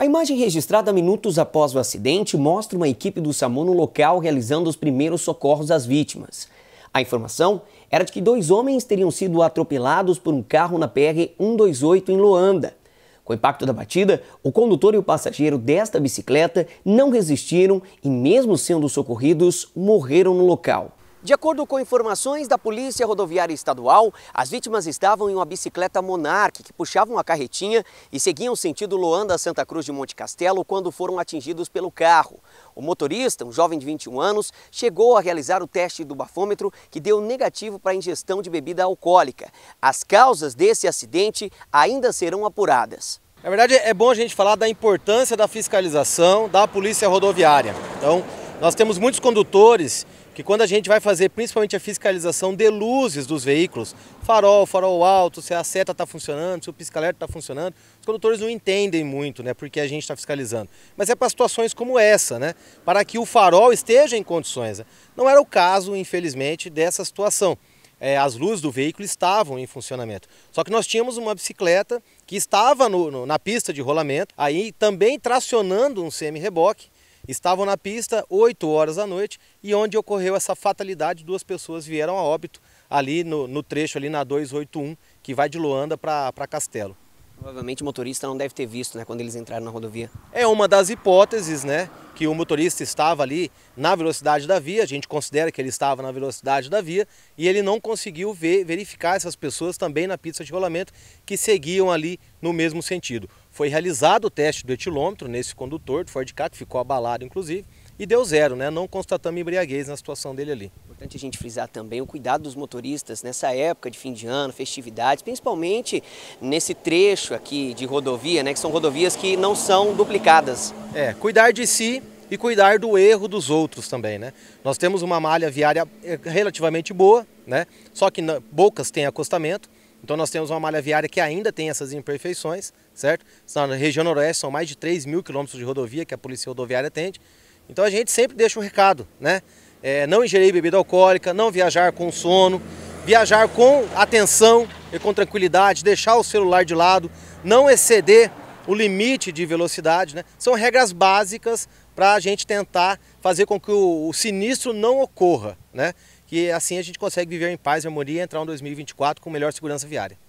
A imagem registrada minutos após o acidente mostra uma equipe do SAMU no local realizando os primeiros socorros às vítimas. A informação era de que dois homens teriam sido atropelados por um carro na PR-128 em Loanda. Com o impacto da batida, o condutor e o passageiro desta bicicleta não resistiram e, mesmo sendo socorridos, morreram no local. De acordo com informações da Polícia Rodoviária Estadual, as vítimas estavam em uma bicicleta Monarch que puxavam a carretinha e seguiam sentido Loanda Santa Cruz de Monte Castelo quando foram atingidos pelo carro. O motorista, um jovem de 21 anos, chegou a realizar o teste do bafômetro que deu negativo para a ingestão de bebida alcoólica. As causas desse acidente ainda serão apuradas. Na verdade, é bom a gente falar da importância da fiscalização da Polícia Rodoviária. Então, nós temos muitos condutores que quando a gente vai fazer principalmente a fiscalização de luzes dos veículos, farol, farol alto, se a seta está funcionando, se o pisca-alerta está funcionando, os condutores não entendem muito né, porque a gente está fiscalizando. Mas é para situações como essa, né, para que o farol esteja em condições. Né? Não era o caso, infelizmente, dessa situação. É, as luzes do veículo estavam em funcionamento. Só que nós tínhamos uma bicicleta que estava no, no, na pista de rolamento, aí também tracionando um semi-reboque, estavam na pista 8 horas da noite e onde ocorreu essa fatalidade, duas pessoas vieram a óbito ali no, no trecho ali na 281 que vai de Luanda para Castelo. Provavelmente o motorista não deve ter visto né, quando eles entraram na rodovia. É uma das hipóteses, né? Que o motorista estava ali na velocidade da via, a gente considera que ele estava na velocidade da via, e ele não conseguiu ver, verificar essas pessoas também na pista de rolamento que seguiam ali no mesmo sentido. Foi realizado o teste do etilômetro nesse condutor do Ford Ka, que ficou abalado inclusive, e deu zero, né? não constatamos embriaguez na situação dele ali. Importante a gente frisar também o cuidado dos motoristas nessa época de fim de ano, festividades, principalmente nesse trecho aqui de rodovia, né? que são rodovias que não são duplicadas. É, cuidar de si e cuidar do erro dos outros também. Né? Nós temos uma malha viária eh, relativamente boa, né? só que poucas Bocas acostamento, então nós temos uma malha viária que ainda tem essas imperfeições, certo? Na região noroeste são mais de 3 mil quilômetros de rodovia que a polícia rodoviária atende. Então a gente sempre deixa um recado, né? É, não ingerir bebida alcoólica, não viajar com sono, viajar com atenção e com tranquilidade, deixar o celular de lado, não exceder o limite de velocidade, né? São regras básicas para a gente tentar fazer com que o, o sinistro não ocorra, né? que assim a gente consegue viver em paz e harmonia e entrar em 2024 com melhor segurança viária.